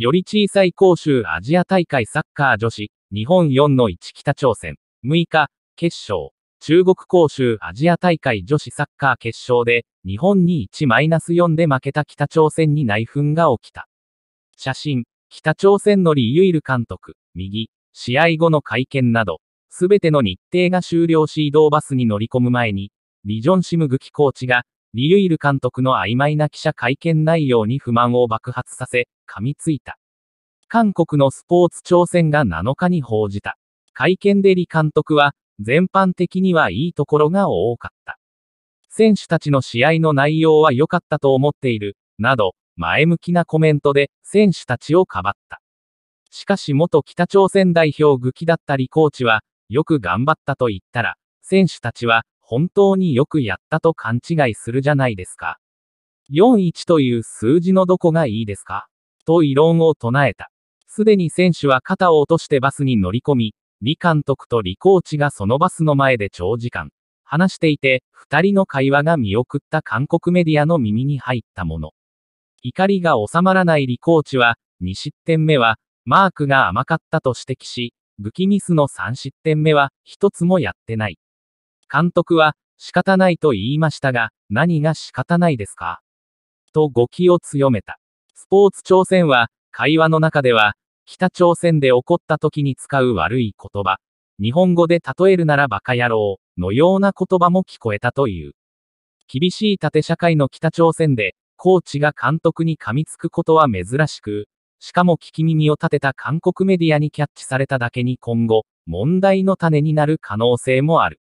より小さい杭州アジア大会サッカー女子、日本4の1北朝鮮。6日、決勝。中国杭州アジア大会女子サッカー決勝で、日本に1-4で負けた北朝鮮に内紛が起きた。写真、北朝鮮のリ・ユイル監督、右、試合後の会見など、すべての日程が終了し移動バスに乗り込む前に、リジョンシムグキコーチが、リュイル監督の曖昧な記者会見内容に不満を爆発させ、噛みついた。韓国のスポーツ朝鮮が7日に報じた。会見で李監督は、全般的にはいいところが多かった。選手たちの試合の内容は良かったと思っている、など、前向きなコメントで選手たちをかばった。しかし元北朝鮮代表愚騎だった李コーチは、よく頑張ったと言ったら、選手たちは、本当によくやったと勘違いするじゃないですか。41という数字のどこがいいですかと異論を唱えた。すでに選手は肩を落としてバスに乗り込み、李監督と李コーチがそのバスの前で長時間話していて、二人の会話が見送った韓国メディアの耳に入ったもの。怒りが収まらない李コーチは、2失点目は、マークが甘かったと指摘し、武器ミスの3失点目は、一つもやってない。監督は、仕方ないと言いましたが、何が仕方ないですかと語気を強めた。スポーツ朝鮮は、会話の中では、北朝鮮で起こった時に使う悪い言葉、日本語で例えるならバカ野郎、のような言葉も聞こえたという。厳しい縦社会の北朝鮮で、コーチが監督に噛みつくことは珍しく、しかも聞き耳を立てた韓国メディアにキャッチされただけに今後、問題の種になる可能性もある。